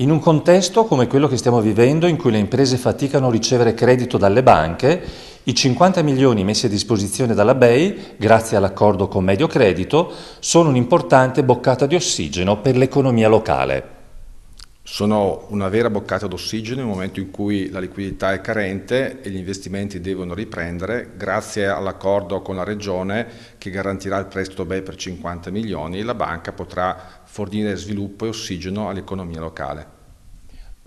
In un contesto come quello che stiamo vivendo, in cui le imprese faticano a ricevere credito dalle banche, i 50 milioni messi a disposizione dalla BEI, grazie all'accordo con Medio Credito, sono un'importante boccata di ossigeno per l'economia locale sono una vera boccata d'ossigeno nel momento in cui la liquidità è carente e gli investimenti devono riprendere grazie all'accordo con la Regione che garantirà il prestito BE per 50 milioni la banca potrà fornire sviluppo e ossigeno all'economia locale.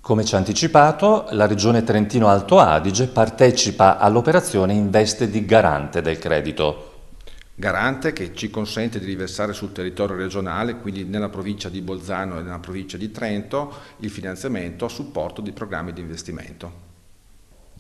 Come ci ha anticipato, la Regione Trentino-Alto Adige partecipa all'operazione in veste di garante del credito garante che ci consente di riversare sul territorio regionale, quindi nella provincia di Bolzano e nella provincia di Trento, il finanziamento a supporto di programmi di investimento.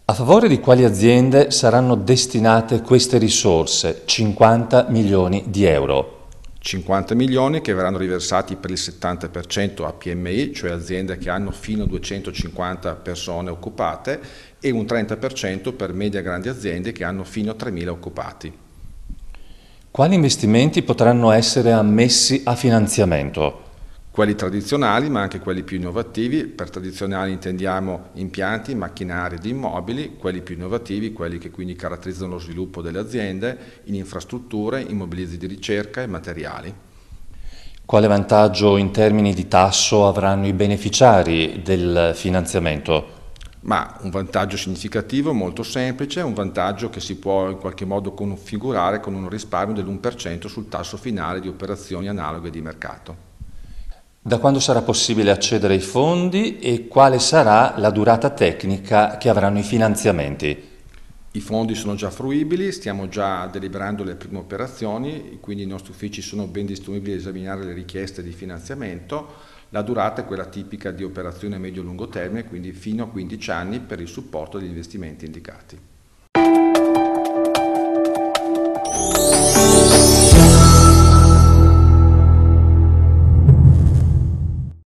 A favore di quali aziende saranno destinate queste risorse, 50 milioni di euro? 50 milioni che verranno riversati per il 70% a PMI, cioè aziende che hanno fino a 250 persone occupate, e un 30% per media grandi aziende che hanno fino a 3.000 occupati. Quali investimenti potranno essere ammessi a finanziamento? Quelli tradizionali ma anche quelli più innovativi, per tradizionali intendiamo impianti, macchinari ed immobili, quelli più innovativi, quelli che quindi caratterizzano lo sviluppo delle aziende, in infrastrutture, immobilizi di ricerca e materiali. Quale vantaggio in termini di tasso avranno i beneficiari del finanziamento? ma un vantaggio significativo, molto semplice, un vantaggio che si può in qualche modo configurare con un risparmio dell'1% sul tasso finale di operazioni analoghe di mercato. Da quando sarà possibile accedere ai fondi e quale sarà la durata tecnica che avranno i finanziamenti? I fondi sono già fruibili, stiamo già deliberando le prime operazioni, quindi i nostri uffici sono ben disponibili a esaminare le richieste di finanziamento. La durata è quella tipica di operazione medio-lungo termine, quindi fino a 15 anni per il supporto degli investimenti indicati.